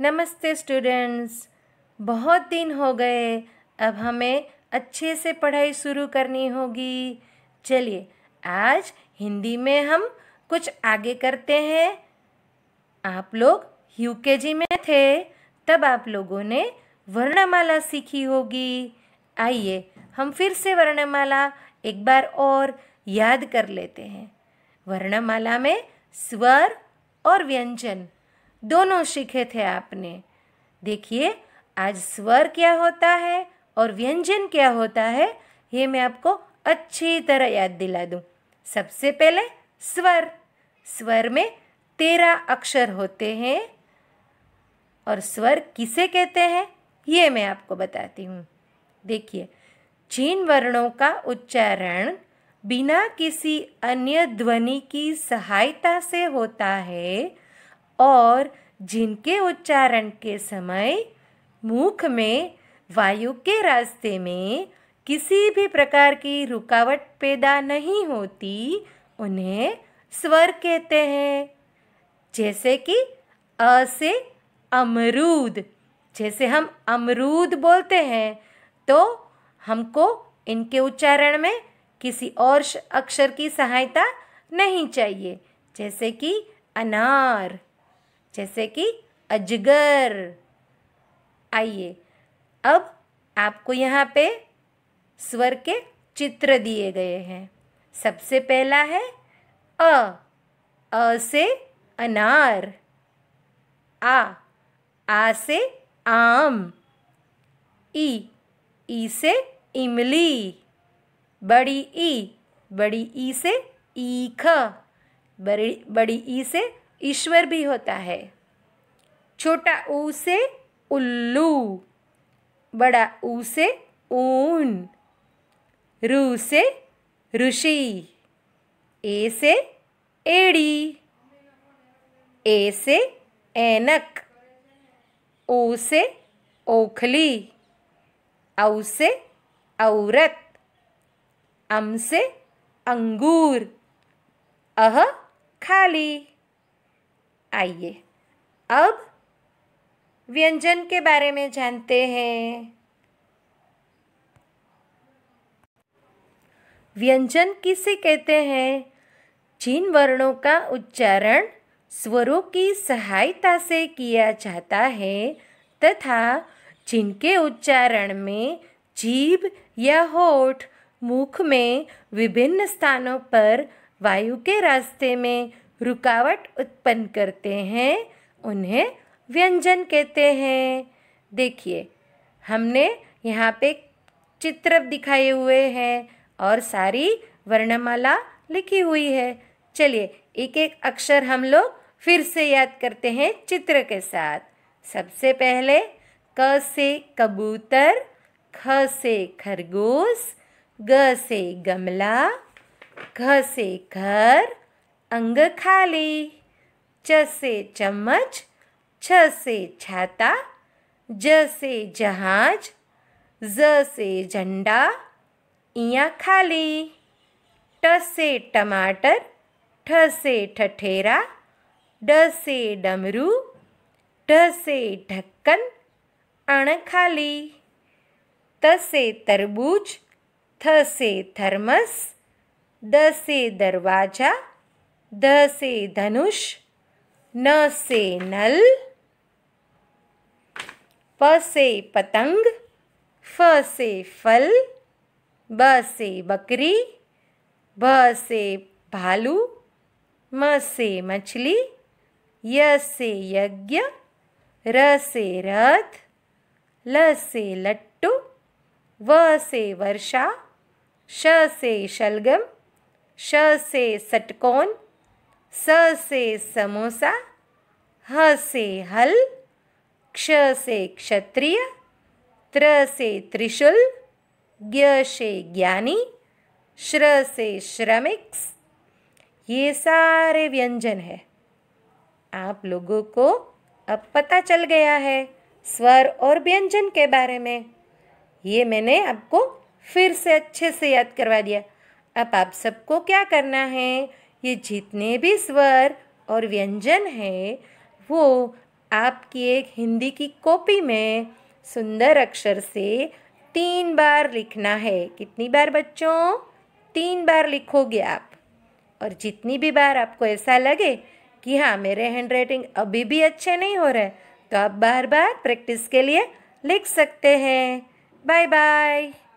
नमस्ते स्टूडेंट्स बहुत दिन हो गए अब हमें अच्छे से पढ़ाई शुरू करनी होगी चलिए आज हिंदी में हम कुछ आगे करते हैं आप लोग यूकेजी में थे तब आप लोगों ने वर्णमाला सीखी होगी आइए हम फिर से वर्णमाला एक बार और याद कर लेते हैं वर्णमाला में स्वर और व्यंजन दोनों सीखे थे आपने देखिए आज स्वर क्या होता है और व्यंजन क्या होता है ये मैं आपको अच्छी तरह याद दिला दूं। सबसे पहले स्वर स्वर में तेरह अक्षर होते हैं और स्वर किसे कहते हैं ये मैं आपको बताती हूँ देखिए चीन वर्णों का उच्चारण बिना किसी अन्य ध्वनि की सहायता से होता है और जिनके उच्चारण के समय मुख में वायु के रास्ते में किसी भी प्रकार की रुकावट पैदा नहीं होती उन्हें स्वर कहते हैं जैसे कि अ से अमरूद जैसे हम अमरूद बोलते हैं तो हमको इनके उच्चारण में किसी और अक्षर की सहायता नहीं चाहिए जैसे कि अनार जैसे कि अजगर आइए अब आपको यहाँ पे स्वर के चित्र दिए गए हैं सबसे पहला है अ अ से अनार आ आ से आम ई ई से इमली बड़ी ई बड़ी ई से ईख बड़ी बड़ी ई से ईश्वर भी होता है छोटा ऊ से उल्लू बड़ा ऊ से ऊन रू से ऋषि ए से एड़ी ए से एनक ओ से ओखली औ से औरत अम से अंगूर अह खाली आइए अब व्यंजन के बारे में जानते हैं व्यंजन किसे कहते हैं जिन वर्णों का उच्चारण स्वरों की सहायता से किया जाता है तथा जिनके उच्चारण में जीभ या होठ मुख में विभिन्न स्थानों पर वायु के रास्ते में रुकावट उत्पन्न करते हैं उन्हें व्यंजन कहते हैं देखिए हमने यहाँ पे चित्र दिखाए हुए हैं और सारी वर्णमाला लिखी हुई है चलिए एक एक अक्षर हम लोग फिर से याद करते हैं चित्र के साथ सबसे पहले क से कबूतर ख से खरगोश ग से गमला घ से घर अंग खाली च से चम्मच छ से छाता ज से जहाज ज से झंडा इया खाली ट से टमाटर ठ से ठठेरा ड से डमरू ढ से ढक्कन अण खाली त से तरबूज थ से थर्मस द से दरवाजा द से धनुष न से नल प से पतंग फ से फल ब से बकरी भ से भालू म से मछली य से यज्ञ र से रथ ल से लट्टू व से वर्षा श से शलगम श से सटकोन स से समोसा ह से हल क्ष से क्षत्रिय त्र से त्रिशूल ज्ञ से ज्ञानी श्र से श्रमिक्स ये सारे व्यंजन है आप लोगों को अब पता चल गया है स्वर और व्यंजन के बारे में ये मैंने आपको फिर से अच्छे से याद करवा दिया अब आप सबको क्या करना है ये जितने भी स्वर और व्यंजन हैं वो आपकी एक हिंदी की कॉपी में सुंदर अक्षर से तीन बार लिखना है कितनी बार बच्चों तीन बार लिखोगे आप और जितनी भी बार आपको ऐसा लगे कि हाँ मेरे हैंड राइटिंग अभी भी अच्छे नहीं हो रहे तो आप बार बार प्रैक्टिस के लिए लिख सकते हैं बाय बाय